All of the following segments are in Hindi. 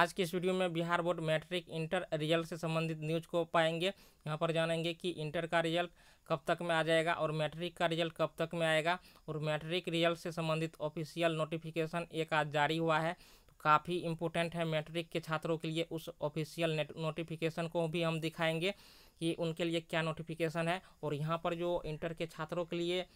आज की इस वीडियो में Bihar board matric inter result से संबंधित न्यूज को पाएंगे यहाँ पर जानेंगे कि इंटर का रिजल्ट कब तक में आ जाएगा और मैट्रिक का रिजल्ट कब तक में आएगा और मैट्रिक रिजल्ट से संबंधित ऑफिशियल नोटिफिकेशन एक आज जारी हुआ है तो काफ़ी इम्पोर्टेंट है मैट्रिक के छात्रों के लिए उस ऑफिशियल नोटिफिकेशन को भी हम दिखाएंगे कि उनके लिए क्या नोटिफिकेशन है और यहाँ पर जो इंटर के छात्रों के लिए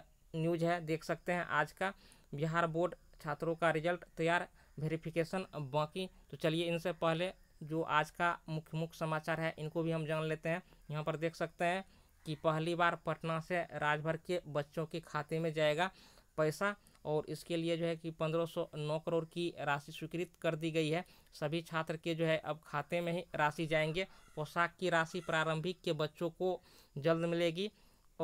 न्यूज है देख सकते हैं आज का बिहार बोर्ड छात्रों का रिजल्ट तैयार वेरिफिकेशन बाकी तो चलिए इनसे पहले जो आज का मुख्य मुख्य समाचार है इनको भी हम जान लेते हैं यहाँ पर देख सकते हैं कि पहली बार पटना से राजभर के बच्चों के खाते में जाएगा पैसा और इसके लिए जो है कि पंद्रह नौ करोड़ की राशि स्वीकृत कर दी गई है सभी छात्र के जो है अब खाते में ही राशि जाएंगे पोशाक की राशि प्रारंभिक के बच्चों को जल्द मिलेगी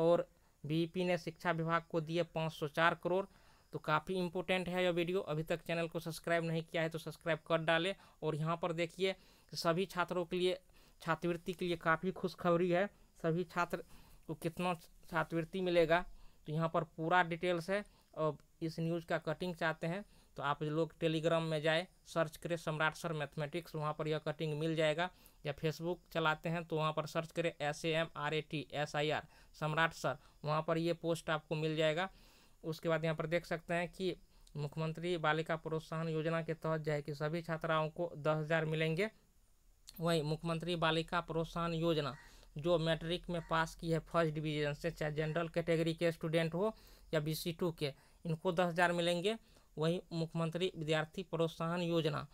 और बीपी ने शिक्षा विभाग को दिए 504 करोड़ तो काफ़ी इंपॉर्टेंट है यह वीडियो अभी तक चैनल को सब्सक्राइब नहीं किया है तो सब्सक्राइब कर डालें और यहाँ पर देखिए सभी छात्रों के लिए छात्रवृत्ति के लिए काफ़ी खुशखबरी है सभी छात्र को कितना छात्रवृत्ति मिलेगा तो यहाँ पर पूरा डिटेल्स है और इस न्यूज़ का कटिंग चाहते हैं तो आप लोग टेलीग्राम में जाए सर्च करें सम्राट सर मैथमेटिक्स वहाँ पर यह कटिंग मिल जाएगा या फेसबुक चलाते हैं तो वहाँ पर सर्च करें S A M R A T S I R Samrat sir वहाँ पर ये पोस्ट आपको मिल जाएगा उसके बाद यहाँ पर देख सकते हैं कि मुख्यमंत्री बालिका प्रोत्साहन योजना के तहत जो है कि सभी छात्राओं को दस हज़ार मिलेंगे वहीं मुख्यमंत्री बालिका प्रोत्साहन योजना जो मैट्रिक में पास की है फर्स्ट डिवीजन से चाहे जनरल कैटेगरी के स्टूडेंट हो या बी सी टू के इनको दस हज़ार मिलेंगे वहीं मुख्यमंत्री विद्यार्थी प्रोत्साहन योजना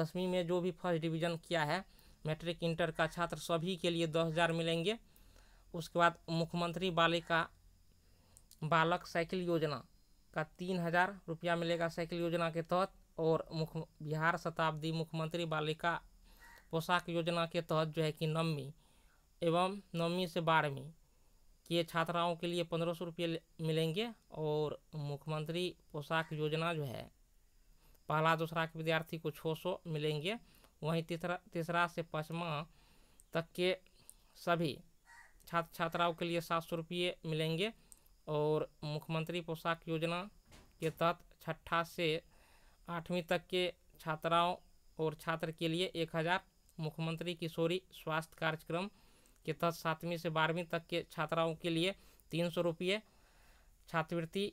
दसवीं में जो भी फर्स्ट डिवीजन किया है मैट्रिक इंटर का छात्र सभी के लिए दस हज़ार मिलेंगे उसके बाद मुख्यमंत्री बालिका बालक साइकिल योजना का तीन हजार रुपया मिलेगा साइकिल योजना के तहत और मुख्य बिहार शताब्दी मुख्यमंत्री बालिका पोशाक योजना के तहत जो है कि नवमी एवं नवमी से बारहवीं के छात्राओं के लिए पंद्रह सौ रुपये मिलेंगे और मुख्यमंत्री पोशाक योजना जो है पहला दूसरा के विद्यार्थी को छः सौ मिलेंगे वहीं तीसरा तीसरा से पाँचवा तक के सभी छात्र छात्राओं के लिए सात सौ रुपये मिलेंगे और मुख्यमंत्री पोशाक योजना के तहत छठा से आठवीं तक के छात्राओं और छात्र के लिए एक हज़ार मुख्यमंत्री किशोरी स्वास्थ्य कार्यक्रम के तहत सातवीं से बारहवीं तक के छात्राओं के लिए तीन सौ रुपये छात्रवृत्ति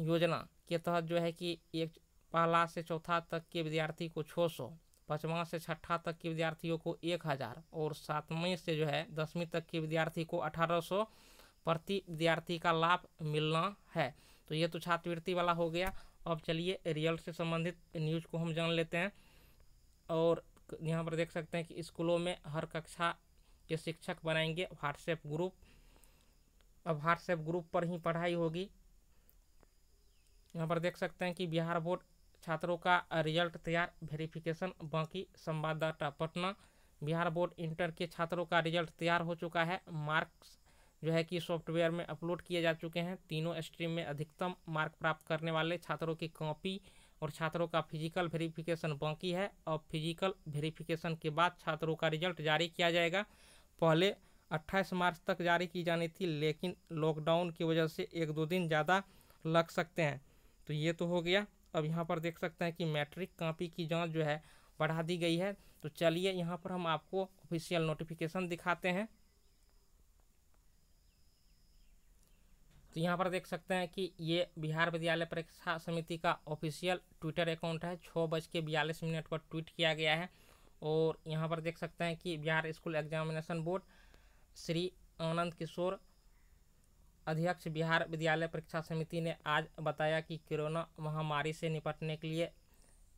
योजना के तहत जो है कि एक पहला से चौथा तक के विद्यार्थी को छः सौ पचवा से छठा तक के विद्यार्थियों को एक हज़ार और सातवीं से जो है दसवीं तक के विद्यार्थी को अठारह सौ प्रति विद्यार्थी का लाभ मिलना है तो ये तो छात्रवृत्ति वाला हो गया अब चलिए रिजल्ट से संबंधित न्यूज़ को हम जान लेते हैं और यहाँ पर देख सकते हैं कि स्कूलों में हर कक्षा के शिक्षक बनाएंगे व्हाट्सएप ग्रुप अब व्हाट्सएप ग्रुप पर ही पढ़ाई होगी यहाँ पर देख सकते हैं कि बिहार बोर्ड छात्रों का रिजल्ट तैयार वेरिफिकेशन बाकी संवाददाता पटना बिहार बोर्ड इंटर के छात्रों का रिजल्ट तैयार हो चुका है मार्क्स जो है कि सॉफ्टवेयर में अपलोड किए जा चुके हैं तीनों स्ट्रीम में अधिकतम मार्क प्राप्त करने वाले छात्रों की कॉपी और छात्रों का फिजिकल वेरिफिकेशन बाकी है और फिजिकल वेरिफिकेशन के बाद छात्रों का रिजल्ट जारी किया जाएगा पहले 28 मार्च तक जारी की जानी थी लेकिन लॉकडाउन की वजह से एक दो दिन ज़्यादा लग सकते हैं तो ये तो हो गया अब यहाँ पर देख सकते हैं कि मैट्रिक कॉपी की जाँच जो है बढ़ा दी गई है तो चलिए यहाँ पर हम आपको ऑफिशियल नोटिफिकेशन दिखाते हैं तो यहाँ पर देख सकते हैं कि ये बिहार विद्यालय परीक्षा समिति का ऑफिशियल ट्विटर अकाउंट है छः बज के बयालीस मिनट पर ट्वीट किया गया है और यहाँ पर देख सकते हैं कि Bihar school examination board Shri Anand Kishore अध्यक्ष बिहार विद्यालय परीक्षा समिति ने आज बताया कि कोरोना महामारी से निपटने के लिए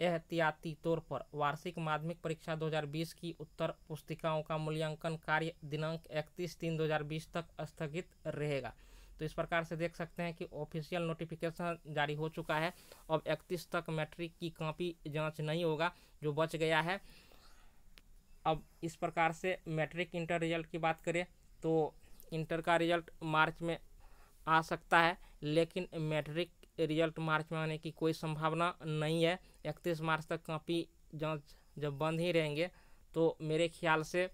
एहतियाती तौर पर वार्षिक माध्यमिक परीक्षा 2020 की उत्तर पुस्तिकाओं का मूल्यांकन कार्य दिनांक 31 तीन 2020 तक स्थगित रहेगा तो इस प्रकार से देख सकते हैं कि ऑफिशियल नोटिफिकेशन जारी हो चुका है अब इकतीस तक मैट्रिक की कॉपी जांच नहीं होगा जो बच गया है अब इस प्रकार से मैट्रिक इंटर रिजल्ट की बात करें तो इंटर का रिजल्ट मार्च में आ सकता है लेकिन मैट्रिक रिजल्ट मार्च में आने की कोई संभावना नहीं है इकतीस मार्च तक कॉपी जाँच जब बंद ही रहेंगे तो मेरे ख्याल से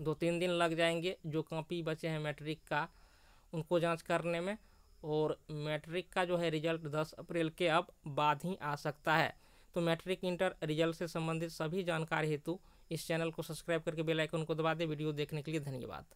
दो तीन दिन लग जाएंगे जो कॉपी बचे हैं मैट्रिक का उनको जांच करने में और मैट्रिक का जो है रिजल्ट 10 अप्रैल के अब बाद ही आ सकता है तो मैट्रिक इंटर रिजल्ट से संबंधित सभी जानकारी हेतु इस चैनल को सब्सक्राइब करके बेलाइकन को दबा दें वीडियो देखने के लिए धन्यवाद